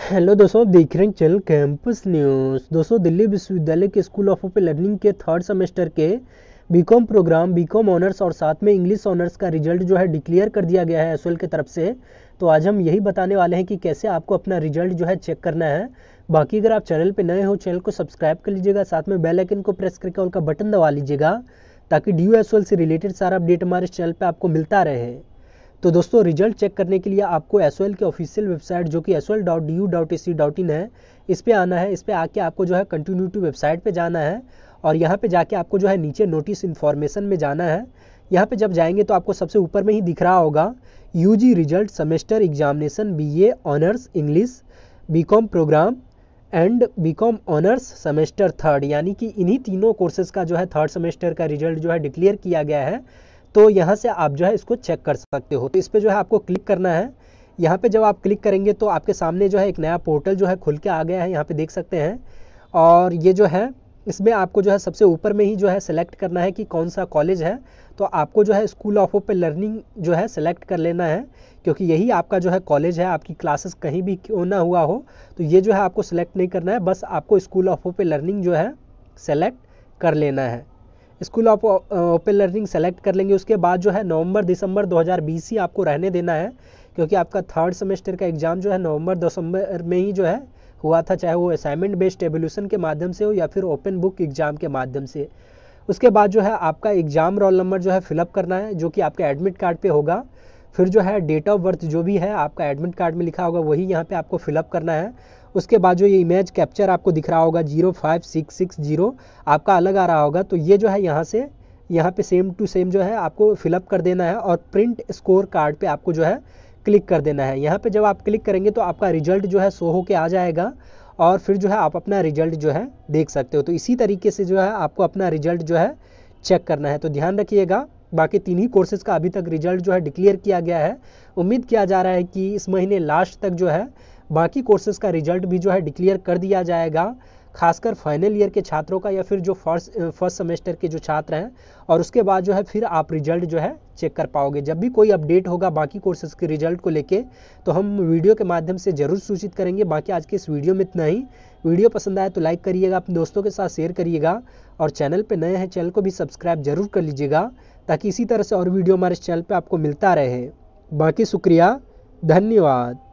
hello दोस्तों देख रहे हैं चैनल कैंपस न्यूज़ दोस्तों दिल्ली विश्वविद्यालय के स्कूल ऑफ ओपन लर्निंग के थर्ड सेमेस्टर के बीकॉम प्रोग्राम बीकॉम ऑनर्स और साथ में इंग्लिश ऑनर्स का रिजल्ट जो है डिक्लेयर कर दिया गया है एस की तरफ से तो आज हम यही बताने वाले हैं कि कैसे आपको अपना रिजल्ट जो है चेक करना है बाकी अगर आप चैनल पर नए हो चैनल को सब्सक्राइब कर लीजिएगा साथ में बेलाइकन को प्रेस करके उनका बटन दबा लीजिएगा ताकि डी से रिलेटेड सारा अपडेट हमारे चैनल पर आपको मिलता रहे तो दोस्तों रिजल्ट चेक करने के लिए आपको एस के ऑफिशियल वेबसाइट जो कि एस एल e है इस पर आना है इस पर आके आपको जो है कंटिन्यूटी वेबसाइट पर जाना है और यहाँ पे जाके आपको जो है नीचे नोटिस इन्फॉर्मेशन में जाना है यहाँ पे जब जाएंगे तो आपको सबसे ऊपर में ही दिख रहा होगा U G result semester examination B A honours English B Com program and B Com honours semester third यानी कि इन्हीं तीनों कोर्सेज का जो है थर्ड सेमेस्टर का रिजल्ट जो है डिक्लेयर किया गया है तो यहाँ से आप जो है इसको चेक कर सकते हो तो इस पर जो है आपको क्लिक करना है यहाँ पे जब आप क्लिक करेंगे तो आपके सामने जो है एक नया पोर्टल जो है खुल के आ गया है यहाँ पे देख सकते हैं और ये जो है इसमें आपको जो है सबसे ऊपर में ही जो है सिलेक्ट करना है कि कौन सा कॉलेज है तो आपको जो है स्कूल ऑफ ओपन लर्निंग जो है सेलेक्ट कर लेना है क्योंकि यही आपका जो है कॉलेज है आपकी क्लासेस कहीं भी क्यों ना हुआ हो तो ये जो है आपको सेलेक्ट नहीं करना है बस आपको स्कूल ऑफ ओपन लर्निंग जो है सेलेक्ट कर लेना है स्कूल आप ओपन लर्निंग सेलेक्ट कर लेंगे उसके बाद जो है नवंबर दिसंबर 2020 ही आपको रहने देना है क्योंकि आपका थर्ड सेमेस्टर का एग्ज़ाम जो है नवंबर दिसंबर में ही जो है हुआ था चाहे वो असाइनमेंट बेस्ड एवोल्यूशन के माध्यम से हो या फिर ओपन बुक एग्ज़ाम के माध्यम से उसके बाद जो है आपका एग्ज़ाम रोल नंबर जो है फिलअप करना है जो कि आपके एडमिट कार्ड पर होगा फिर जो है डेट ऑफ बर्थ जो भी है आपका एडमिट कार्ड में लिखा होगा वही यहाँ पर आपको फिलअप करना है उसके बाद जो ये इमेज कैप्चर आपको दिख रहा होगा zero five six six zero आपका अलग आ रहा होगा तो ये जो है यहाँ से यहाँ पे सेम टू सेम जो है आपको फिलअप कर देना है और प्रिंट स्कोर कार्ड पे आपको जो है क्लिक कर देना है यहाँ पे जब आप क्लिक करेंगे तो आपका रिजल्ट जो है शो के आ जाएगा और फिर जो है आप अपना रिजल्ट जो है देख सकते हो तो इसी तरीके से जो है आपको अपना रिजल्ट जो है चेक करना है तो ध्यान रखिएगा बाकी तीन ही कोर्सेज का अभी तक रिजल्ट जो है डिक्लेयर किया गया है उम्मीद किया जा रहा है कि इस महीने लास्ट तक जो है बाकी कोर्सेज का रिजल्ट भी जो है डिक्लेयर कर दिया जाएगा खासकर फाइनल ईयर के छात्रों का या फिर जो फर्स्ट फर्स्ट सेमेस्टर के जो छात्र हैं और उसके बाद जो है फिर आप रिजल्ट जो है चेक कर पाओगे जब भी कोई अपडेट होगा बाकी कोर्सेज के रिजल्ट को लेके तो हम वीडियो के माध्यम से ज़रूर सूचित करेंगे बाकी आज के इस वीडियो में इतना ही वीडियो पसंद आए तो लाइक करिएगा अपने दोस्तों के साथ शेयर करिएगा और चैनल पर नए हैं चैनल को भी सब्सक्राइब जरूर कर लीजिएगा ताकि इसी तरह से और वीडियो हमारे चैनल पर आपको मिलता रहे बाकी शुक्रिया धन्यवाद